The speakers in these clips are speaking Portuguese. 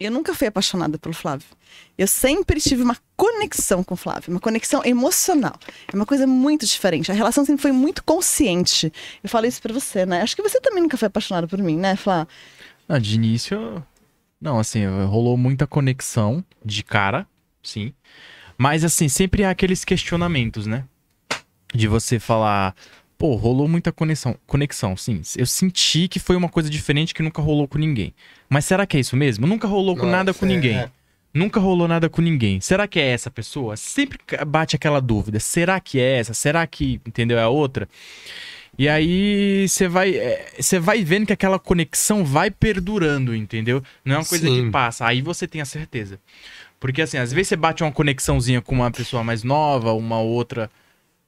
eu nunca fui apaixonada pelo Flávio. Eu sempre tive uma conexão com o Flávio, uma conexão emocional. É uma coisa muito diferente. A relação sempre foi muito consciente. Eu falo isso para você, né? Acho que você também nunca foi apaixonada por mim, né, Flá? Não, de início, não, assim, rolou muita conexão de cara, sim. Mas assim, sempre há aqueles questionamentos, né? De você falar, pô, rolou muita conexão, conexão, sim. Eu senti que foi uma coisa diferente que nunca rolou com ninguém. Mas será que é isso mesmo? Nunca rolou Nossa, com nada com é, ninguém. É. Nunca rolou nada com ninguém. Será que é essa pessoa? Sempre bate aquela dúvida. Será que é essa? Será que, entendeu, é a outra? E aí você vai, você é, vai vendo que aquela conexão vai perdurando, entendeu? Não é uma coisa Sim. que passa. Aí você tem a certeza. Porque assim, às vezes você bate uma conexãozinha com uma pessoa mais nova, uma outra,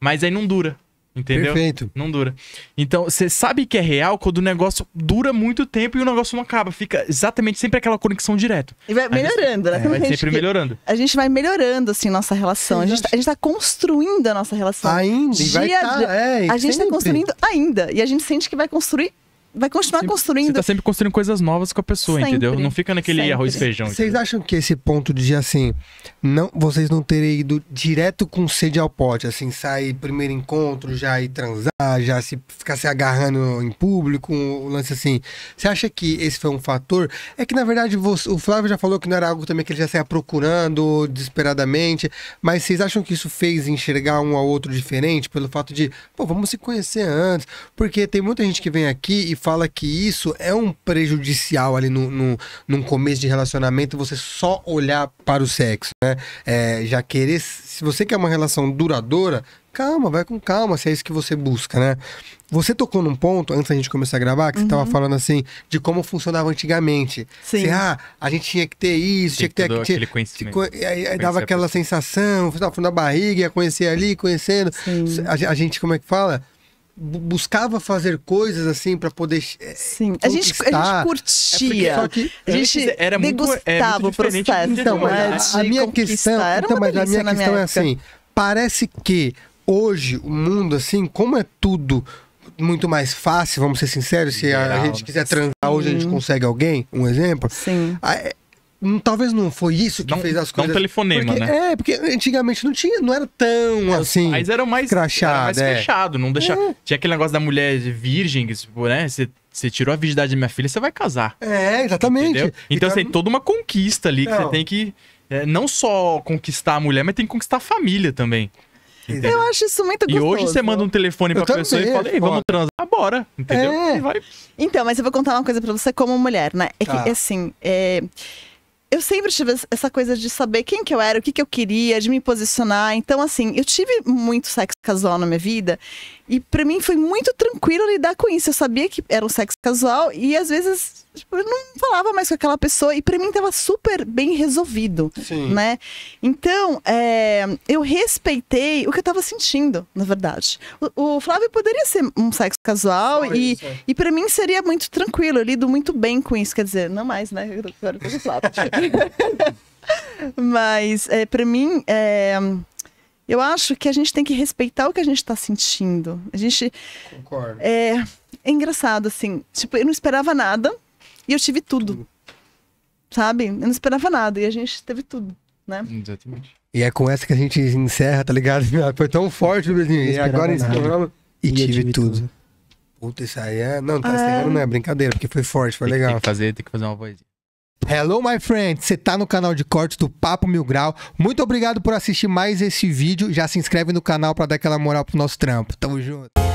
mas aí não dura. Entendeu? Perfeito. Não dura. Então, você sabe que é real quando o negócio dura muito tempo e o negócio não acaba. Fica exatamente sempre aquela conexão direto. E vai melhorando, gente, né? É, vai sempre melhorando. A gente vai melhorando, assim, nossa relação. a gente, tá, a gente tá construindo a nossa relação. Ainda. Dia, vai tá, é, a gente tá construindo ainda. E a gente sente que vai construir vai continuar sempre, construindo. Você tá sempre construindo coisas novas com a pessoa, sempre, entendeu? Não fica naquele sempre. arroz e feijão. Vocês acham que esse ponto de assim, não, vocês não terem ido direto com sede ao pote, assim, sair primeiro encontro, já ir transar, já se ficar se agarrando em público, um lance assim. Você acha que esse foi um fator? É que na verdade você, o Flávio já falou que não era algo também que ele já saia procurando desesperadamente, mas vocês acham que isso fez enxergar um ao outro diferente pelo fato de, pô, vamos se conhecer antes, porque tem muita gente que vem aqui e fala que isso é um prejudicial ali no, no, num começo de relacionamento, você só olhar para o sexo, né? É, já querer. Se você quer uma relação duradoura, calma, vai com calma, se é isso que você busca, né? Você tocou num ponto, antes da gente começar a gravar, que uhum. você tava uhum. falando assim, de como funcionava antigamente. Sim. Você, ah, a gente tinha que ter isso, tinha que ter aquele conhecimento. Aí, aí dava aquela sensação, você tava na barriga, ia conhecer ali, conhecendo. A, a gente, como é que fala? buscava fazer coisas assim para poder eh, sim a gente a gente é curtia é que, a é, gente era degustava muito, é era muito o processo então mas a, a minha questão então mas a minha questão é assim parece que hoje o mundo assim como é tudo muito mais fácil, vamos ser sinceros, se a, gente quiser transar hoje a gente consegue alguém, um exemplo. Sim. Hum, talvez não foi isso que não, fez as coisas. Não telefonema, porque, né? É, porque antigamente não tinha, não era tão assim. Mas era mais, crachado, era mais é. fechado, não deixa. É. Tinha aquele negócio da mulher virgem, que, tipo, né? Você, tirou a virgindade da minha filha, você vai casar. É, exatamente. Entendeu? Então, então tá assim, tem toda uma conquista ali que você tem que é, não só conquistar a mulher, mas tem que conquistar a família também. Entendeu? Eu acho isso muito gostoso. E hoje você manda um telefone pra pessoa e fala, ei, vamos transar, bora, entendeu? É. Então, mas eu vou contar uma coisa pra você como mulher, né? É que, ah. assim, é eu sempre tive essa coisa de saber quem que eu era, o que que eu queria, de me posicionar. Então, assim, eu tive muito sexo casual na minha vida. E para mim foi muito tranquilo lidar com isso. Eu sabia que era um sexo casual e às vezes tipo, eu não falava mais com aquela pessoa. E para mim tava super bem resolvido, Sim. né? Então, é, eu respeitei o que eu tava sentindo, na verdade. O, o Flávio poderia ser um sexo casual e, isso. É. e para mim seria muito tranquilo. Eu lido muito bem com isso. Quer dizer, não mais, né? Agora eu tô Flávio. Mas, é, para mim, é, eu acho que a gente tem que respeitar o que a gente está sentindo. A gente. Concordo. É, é, engraçado, assim. Tipo, eu não esperava nada e eu tive tudo. tudo. Sabe? Eu não esperava nada e a gente teve tudo, né? Exatamente. E é com essa que a gente encerra, tá ligado? Foi tão forte o E agora esse programa. E, e tive, tive, tudo. tudo. Puta, isso aí é. Não, tá é... não é brincadeira, porque foi forte, foi tem legal. tem que fazer, tem que fazer uma vozinha. Hello, my friend! Você está no canal de cortes do Papo Mil Grau. Muito obrigado por assistir mais esse vídeo. Já se inscreve no canal para dar aquela moral pro nosso trampo. Tamo junto!